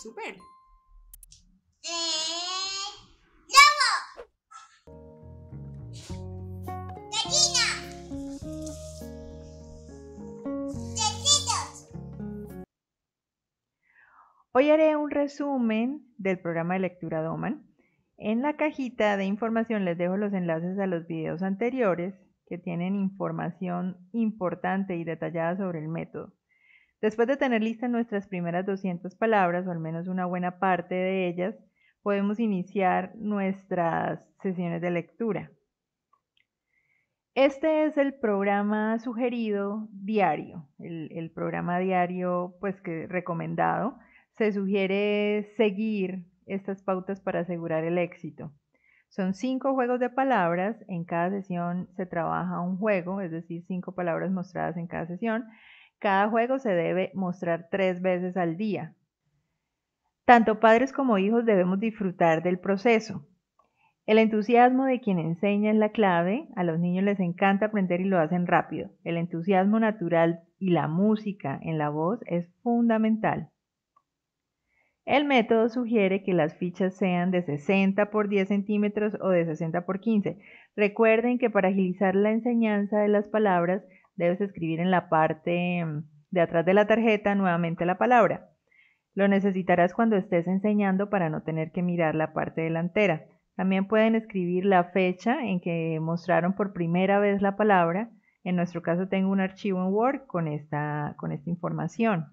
Super. Hoy haré un resumen del programa de lectura Doman. En la cajita de información les dejo los enlaces a los videos anteriores que tienen información importante y detallada sobre el método. Después de tener listas nuestras primeras 200 palabras, o al menos una buena parte de ellas, podemos iniciar nuestras sesiones de lectura. Este es el programa sugerido diario, el, programa diario pues que recomendado. Se sugiere seguir estas pautas para asegurar el éxito. Son cinco juegos de palabras, en cada sesión se trabaja un juego, es decir, cinco palabras mostradas en cada sesión. Cada juego se debe mostrar tres veces al día. Tanto padres como hijos debemos disfrutar del proceso. El entusiasmo de quien enseña es la clave. A los niños les encanta aprender y lo hacen rápido. El entusiasmo natural y la música en la voz es fundamental. El método sugiere que las fichas sean de 60 por 10 centímetros o de 60 por 15. Recuerden que para agilizar la enseñanza de las palabras debes escribir en la parte mm, de atrás de la tarjeta nuevamente la palabra. Lo necesitarás cuando estés enseñando para no tener que mirar la parte delantera. También pueden escribir la fecha en que mostraron por primera vez la palabra. En nuestro caso tengo un archivo en Word con esta, con esta información.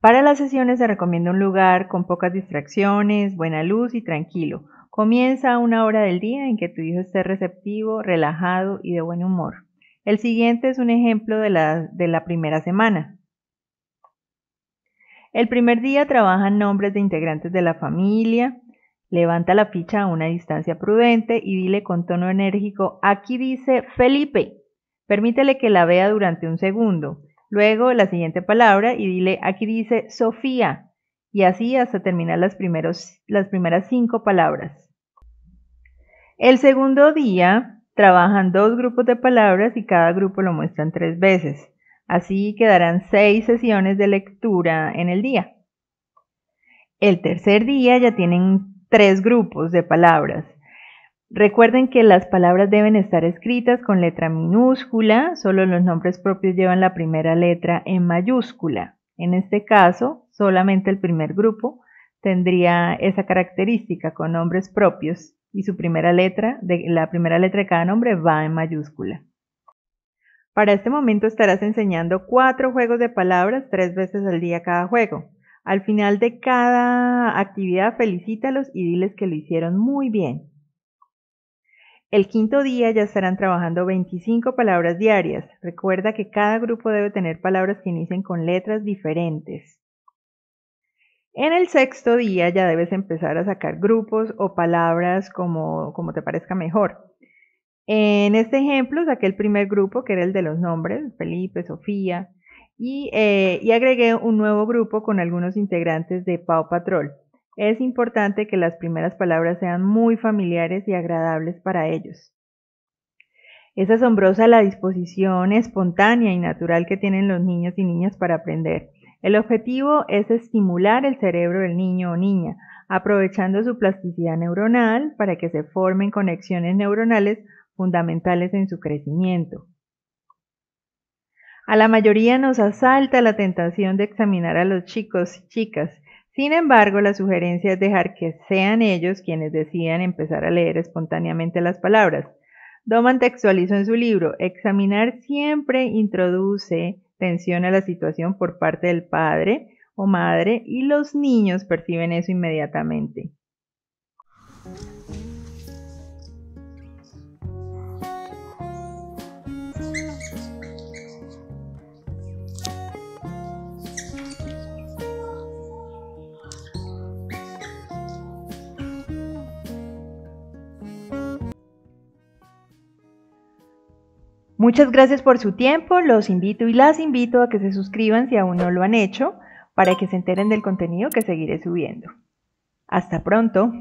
Para las sesiones se recomienda un lugar con pocas distracciones, buena luz y tranquilo. Comienza a una hora del día en que tu hijo esté receptivo, relajado y de buen humor. El siguiente es un ejemplo de la, primera semana. El primer día trabajan nombres de integrantes de la familia, levanta la ficha a una distancia prudente y dile con tono enérgico, aquí dice Felipe, permítele que la vea durante un segundo, luego la siguiente palabra y dile, aquí dice Sofía, y así hasta terminar las, las primeras cinco palabras. El segundo día trabajan dos grupos de palabras y cada grupo lo muestran tres veces. Así quedarán seis sesiones de lectura en el día. El tercer día ya tienen tres grupos de palabras. Recuerden que las palabras deben estar escritas con letra minúscula, solo los nombres propios llevan la primera letra en mayúscula. En este caso, solamente el primer grupo tendría esa característica con nombres propios y su primera letra, la primera letra de cada nombre va en mayúscula. Para este momento estarás enseñando cuatro juegos de palabras tres veces al día cada juego. Al final de cada actividad felicítalos y diles que lo hicieron muy bien. El quinto día ya estarán trabajando 25 palabras diarias. Recuerda que cada grupo debe tener palabras que inicien con letras diferentes. En el sexto día ya debes empezar a sacar grupos o palabras como, como te parezca mejor. En este ejemplo saqué el primer grupo, que era el de los nombres, Felipe, Sofía, y, eh, y, agregué un nuevo grupo con algunos integrantes de Pau Patrol. Es importante que las primeras palabras sean muy familiares y agradables para ellos. Es asombrosa la disposición espontánea y natural que tienen los niños y niñas para aprender. El objetivo es estimular el cerebro del niño o niña, aprovechando su plasticidad neuronal para que se formen conexiones neuronales fundamentales en su crecimiento. A la mayoría nos asalta la tentación de examinar a los chicos y chicas. Sin embargo, la sugerencia es dejar que sean ellos quienes decidan empezar a leer espontáneamente las palabras. Doman textualizó en su libro, examinar siempre introduce tensión a la situación por parte del padre o madre y los niños perciben eso inmediatamente. Muchas gracias por su tiempo, los invito y las invito a que se suscriban si aún no lo han hecho, para que se enteren del contenido que seguiré subiendo. Hasta pronto.